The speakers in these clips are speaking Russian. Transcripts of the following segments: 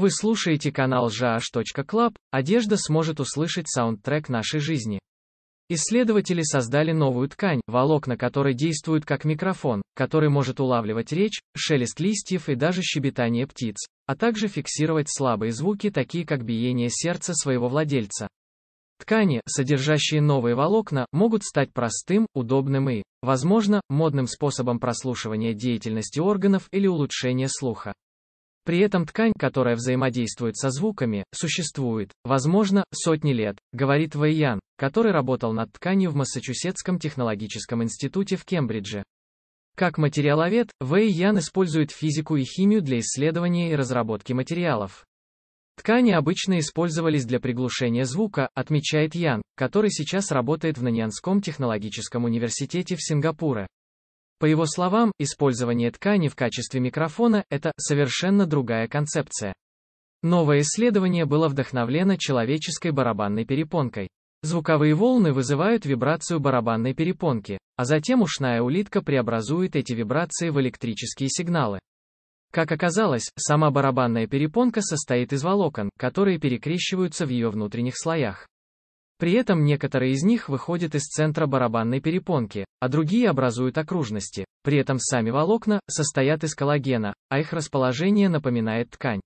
Вы слушаете канал Club? одежда сможет услышать саундтрек нашей жизни. Исследователи создали новую ткань, волокна которой действуют как микрофон, который может улавливать речь, шелест листьев и даже щебетание птиц, а также фиксировать слабые звуки, такие как биение сердца своего владельца. Ткани, содержащие новые волокна, могут стать простым, удобным и, возможно, модным способом прослушивания деятельности органов или улучшения слуха. При этом ткань, которая взаимодействует со звуками, существует, возможно, сотни лет, говорит Вэйян, который работал над тканью в Массачусетском технологическом институте в Кембридже. Как материаловед, Вэй Ян использует физику и химию для исследования и разработки материалов. Ткани обычно использовались для приглушения звука, отмечает Ян, который сейчас работает в Наньянском технологическом университете в Сингапуре. По его словам, использование ткани в качестве микрофона – это совершенно другая концепция. Новое исследование было вдохновлено человеческой барабанной перепонкой. Звуковые волны вызывают вибрацию барабанной перепонки, а затем ушная улитка преобразует эти вибрации в электрические сигналы. Как оказалось, сама барабанная перепонка состоит из волокон, которые перекрещиваются в ее внутренних слоях. При этом некоторые из них выходят из центра барабанной перепонки, а другие образуют окружности. При этом сами волокна состоят из коллагена, а их расположение напоминает ткань.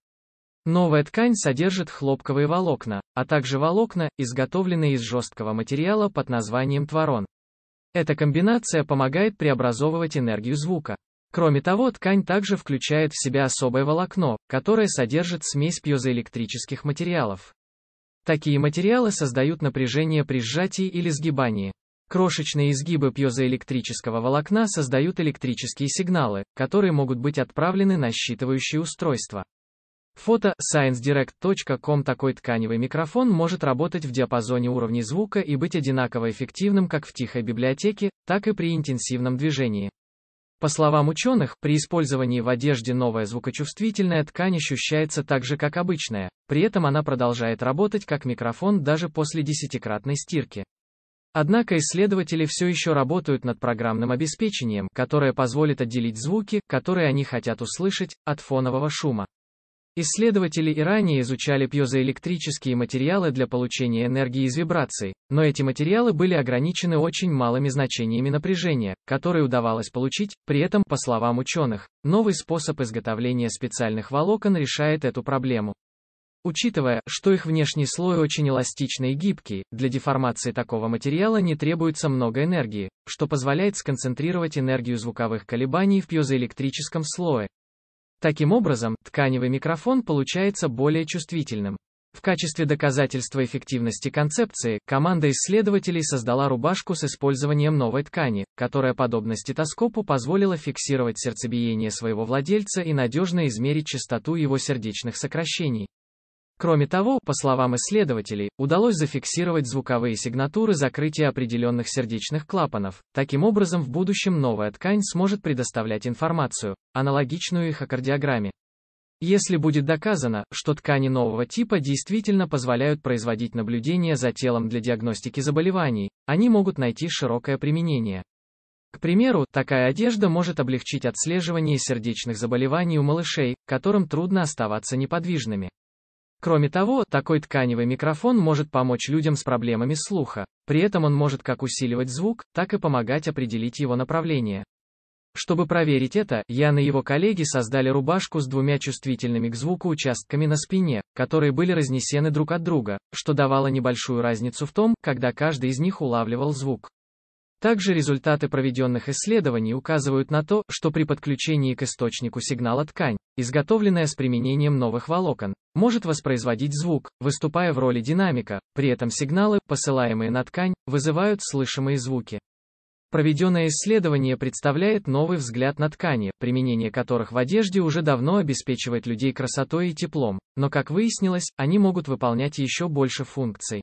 Новая ткань содержит хлопковые волокна, а также волокна, изготовленные из жесткого материала под названием творон. Эта комбинация помогает преобразовывать энергию звука. Кроме того, ткань также включает в себя особое волокно, которое содержит смесь пьезоэлектрических материалов. Такие материалы создают напряжение при сжатии или сгибании. Крошечные изгибы пьезоэлектрического волокна создают электрические сигналы, которые могут быть отправлены на считывающие устройства. Фото sciencedirect.com Такой тканевый микрофон может работать в диапазоне уровней звука и быть одинаково эффективным как в тихой библиотеке, так и при интенсивном движении. По словам ученых, при использовании в одежде новая звукочувствительная ткань ощущается так же, как обычная, при этом она продолжает работать как микрофон даже после десятикратной стирки. Однако исследователи все еще работают над программным обеспечением, которое позволит отделить звуки, которые они хотят услышать, от фонового шума. Исследователи и ранее изучали пьезоэлектрические материалы для получения энергии из вибраций, но эти материалы были ограничены очень малыми значениями напряжения, которые удавалось получить, при этом, по словам ученых, новый способ изготовления специальных волокон решает эту проблему. Учитывая, что их внешний слой очень эластичный и гибкий, для деформации такого материала не требуется много энергии, что позволяет сконцентрировать энергию звуковых колебаний в пьезоэлектрическом слое, Таким образом, тканевый микрофон получается более чувствительным. В качестве доказательства эффективности концепции, команда исследователей создала рубашку с использованием новой ткани, которая, подобно стетоскопу, позволила фиксировать сердцебиение своего владельца и надежно измерить частоту его сердечных сокращений. Кроме того, по словам исследователей, удалось зафиксировать звуковые сигнатуры закрытия определенных сердечных клапанов. Таким образом, в будущем новая ткань сможет предоставлять информацию, аналогичную их эхокардиограмме. Если будет доказано, что ткани нового типа действительно позволяют производить наблюдение за телом для диагностики заболеваний, они могут найти широкое применение. К примеру, такая одежда может облегчить отслеживание сердечных заболеваний у малышей, которым трудно оставаться неподвижными. Кроме того, такой тканевый микрофон может помочь людям с проблемами слуха. При этом он может как усиливать звук, так и помогать определить его направление. Чтобы проверить это, Ян и его коллеги создали рубашку с двумя чувствительными к звуку участками на спине, которые были разнесены друг от друга, что давало небольшую разницу в том, когда каждый из них улавливал звук. Также результаты проведенных исследований указывают на то, что при подключении к источнику сигнала ткань, изготовленная с применением новых волокон, может воспроизводить звук, выступая в роли динамика, при этом сигналы, посылаемые на ткань, вызывают слышимые звуки. Проведенное исследование представляет новый взгляд на ткани, применение которых в одежде уже давно обеспечивает людей красотой и теплом, но, как выяснилось, они могут выполнять еще больше функций.